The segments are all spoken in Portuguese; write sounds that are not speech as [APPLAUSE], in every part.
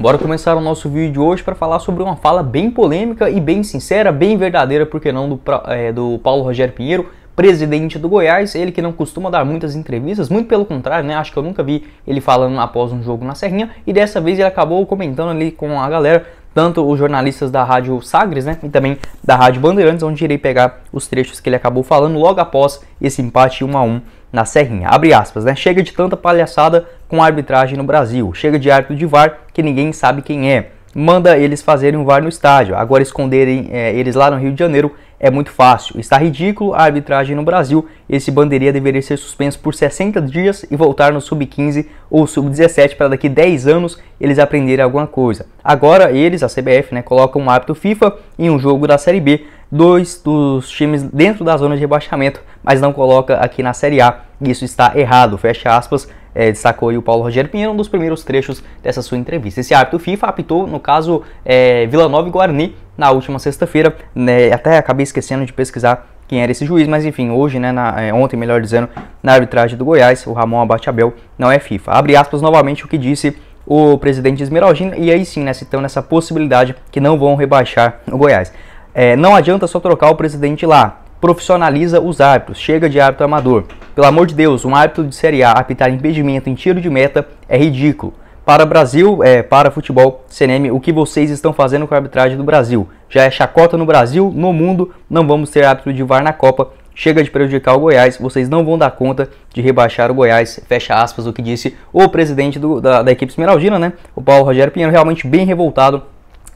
Bora começar o nosso vídeo de hoje para falar sobre uma fala bem polêmica e bem sincera, bem verdadeira, por que não, do, é, do Paulo Rogério Pinheiro, presidente do Goiás, ele que não costuma dar muitas entrevistas, muito pelo contrário, né? Acho que eu nunca vi ele falando após um jogo na Serrinha, e dessa vez ele acabou comentando ali com a galera, tanto os jornalistas da Rádio Sagres, né? E também da Rádio Bandeirantes, onde irei pegar os trechos que ele acabou falando logo após esse empate 1 a 1 na Serrinha. Abre aspas, né? Chega de tanta palhaçada, com a arbitragem no Brasil. Chega de árbitro de VAR que ninguém sabe quem é. Manda eles fazerem um VAR no estádio. Agora esconderem é, eles lá no Rio de Janeiro é muito fácil. Está ridículo a arbitragem no Brasil. Esse bandeirinha deveria ser suspenso por 60 dias e voltar no sub-15 ou sub-17 para daqui 10 anos eles aprenderem alguma coisa. Agora eles, a CBF, né, colocam um árbitro FIFA em um jogo da Série B, dois dos times dentro da zona de rebaixamento, mas não coloca aqui na Série A. Isso está errado. Fecha aspas é, destacou o Paulo Rogério Pinheiro, um dos primeiros trechos dessa sua entrevista. Esse árbitro FIFA apitou, no caso, é, Vila Nova e Guarani na última sexta-feira, né, até acabei esquecendo de pesquisar quem era esse juiz, mas enfim, hoje, né, na, é, ontem, melhor dizendo, na arbitragem do Goiás, o Ramon Abate Abel não é FIFA. Abre aspas novamente o que disse o presidente Esmeraldino, e aí sim, né, citando essa possibilidade que não vão rebaixar o Goiás. É, não adianta só trocar o presidente lá profissionaliza os árbitros, chega de árbitro amador. Pelo amor de Deus, um árbitro de Série A apitar impedimento em tiro de meta é ridículo. Para Brasil, é, para futebol, CNM, o que vocês estão fazendo com a arbitragem do Brasil? Já é chacota no Brasil, no mundo, não vamos ter árbitro de VAR na Copa. Chega de prejudicar o Goiás, vocês não vão dar conta de rebaixar o Goiás. Fecha aspas o que disse o presidente do, da, da equipe esmeraldina, né? O Paulo Rogério Pinheiro, realmente bem revoltado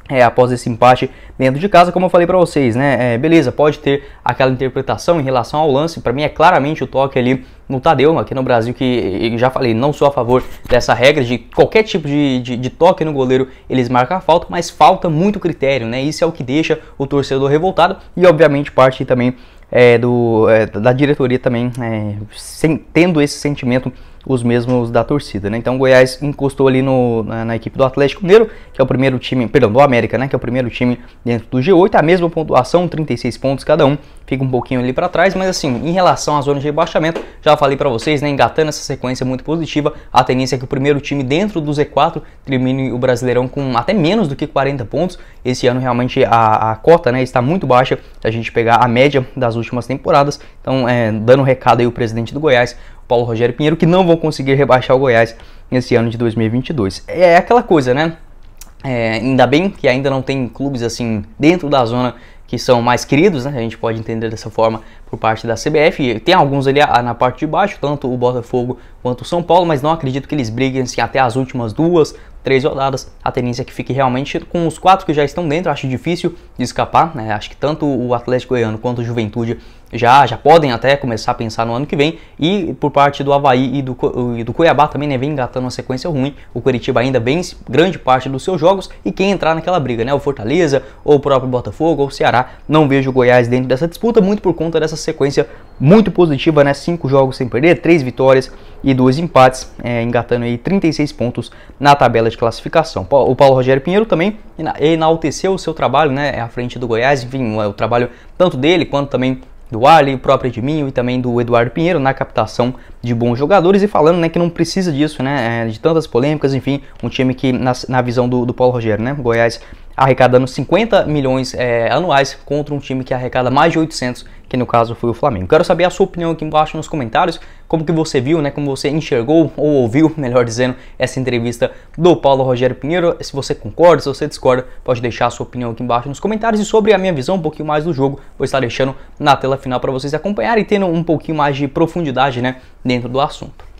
é, após esse empate dentro de casa, como eu falei para vocês, né? É, beleza, pode ter aquela interpretação em relação ao lance. Para mim é claramente o toque ali no Tadeu, aqui no Brasil, que já falei, não sou a favor dessa regra de qualquer tipo de, de, de toque no goleiro, eles marcam a falta, mas falta muito critério, né? Isso é o que deixa o torcedor revoltado e, obviamente, parte também é, do, é, da diretoria também, é, sem, tendo esse sentimento os mesmos da torcida, né? Então o Goiás encostou ali no, na, na, equipe do Atlético Mineiro, que é o primeiro time, perdão, do América, né? Que é o primeiro time dentro do G8, é a mesma pontuação, 36 pontos cada um, fica um pouquinho ali para trás, mas assim, em relação à zona de rebaixamento, já falei para vocês, né? Engatando essa sequência muito positiva, a tendência é que o primeiro time dentro do Z4 termine o Brasileirão com até menos do que 40 pontos. Esse ano realmente a, a cota, né? Está muito baixa se a gente pegar a média das últimas temporadas. Então, é, dando um recado aí o presidente do Goiás, Paulo Rogério Pinheiro, que não vão conseguir rebaixar o Goiás nesse ano de 2022. É aquela coisa, né? É, ainda bem que ainda não tem clubes assim dentro da zona que são mais queridos, né? A gente pode entender dessa forma por parte da CBF. Tem alguns ali ah, na parte de baixo, tanto o Botafogo quanto o São Paulo, mas não acredito que eles briguem assim, até as últimas duas, três rodadas. A tendência é que fique realmente com os quatro que já estão dentro, acho difícil de escapar, né? Acho que tanto o Atlético Goiano quanto o Juventude já, já podem até começar a pensar no ano que vem. E por parte do Havaí e do, e do Cuiabá também né, vem engatando uma sequência ruim. O Curitiba ainda vence grande parte dos seus jogos e quem entrar naquela briga, né? O Fortaleza, ou o próprio Botafogo, ou o Ceará, não vejo o Goiás dentro dessa disputa, muito por conta dessa sequência muito positiva, né? Cinco jogos sem perder, três vitórias e dois empates, é, engatando aí 36 pontos na tabela de classificação. O Paulo Rogério Pinheiro também enalteceu o seu trabalho, né, é à frente do Goiás, enfim, é, o trabalho tanto dele quanto também do Ali, o próprio Edminho e também do Eduardo Pinheiro na captação de bons jogadores e falando né, que não precisa disso, né, é, de tantas polêmicas, enfim, um time que, na, na visão do, do Paulo Rogério, né, Goiás arrecadando 50 milhões é, anuais contra um time que arrecada mais de 800, que no caso foi o Flamengo. Quero saber a sua opinião aqui embaixo nos comentários como que você viu, né, como você enxergou ou ouviu, [LAUGHS] melhor dizendo, essa entrevista do Paulo Rogério Pinheiro. Se você concorda, se você discorda, pode deixar a sua opinião aqui embaixo nos comentários e sobre a minha visão um pouquinho mais do jogo, vou estar deixando na tela final para vocês acompanharem e tendo um pouquinho mais de profundidade, né, dentro do assunto.